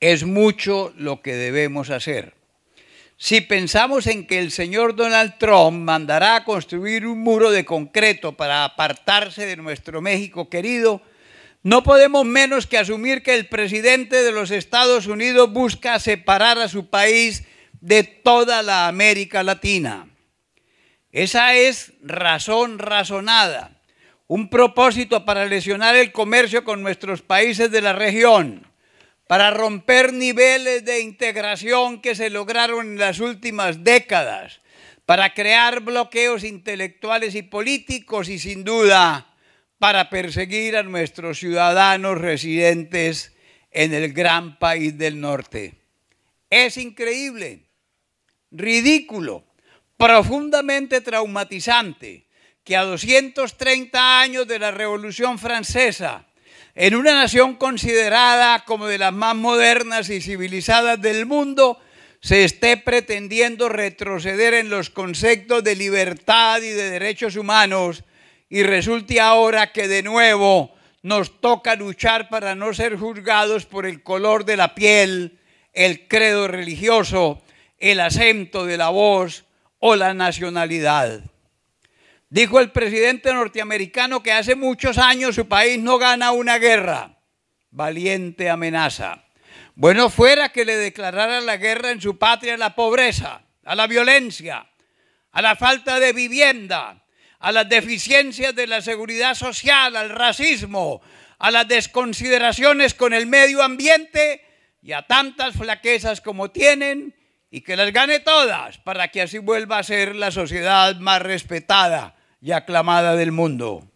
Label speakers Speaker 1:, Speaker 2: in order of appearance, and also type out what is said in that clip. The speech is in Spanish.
Speaker 1: Es mucho lo que debemos hacer. Si pensamos en que el señor Donald Trump mandará a construir un muro de concreto para apartarse de nuestro México querido, no podemos menos que asumir que el presidente de los Estados Unidos busca separar a su país de toda la América Latina. Esa es razón razonada, un propósito para lesionar el comercio con nuestros países de la región para romper niveles de integración que se lograron en las últimas décadas, para crear bloqueos intelectuales y políticos y sin duda para perseguir a nuestros ciudadanos residentes en el gran país del norte. Es increíble, ridículo, profundamente traumatizante que a 230 años de la Revolución Francesa, en una nación considerada como de las más modernas y civilizadas del mundo, se esté pretendiendo retroceder en los conceptos de libertad y de derechos humanos y resulte ahora que de nuevo nos toca luchar para no ser juzgados por el color de la piel, el credo religioso, el acento de la voz o la nacionalidad. Dijo el presidente norteamericano que hace muchos años su país no gana una guerra. Valiente amenaza. Bueno fuera que le declarara la guerra en su patria a la pobreza, a la violencia, a la falta de vivienda, a las deficiencias de la seguridad social, al racismo, a las desconsideraciones con el medio ambiente y a tantas flaquezas como tienen y que las gane todas para que así vuelva a ser la sociedad más respetada y aclamada del mundo.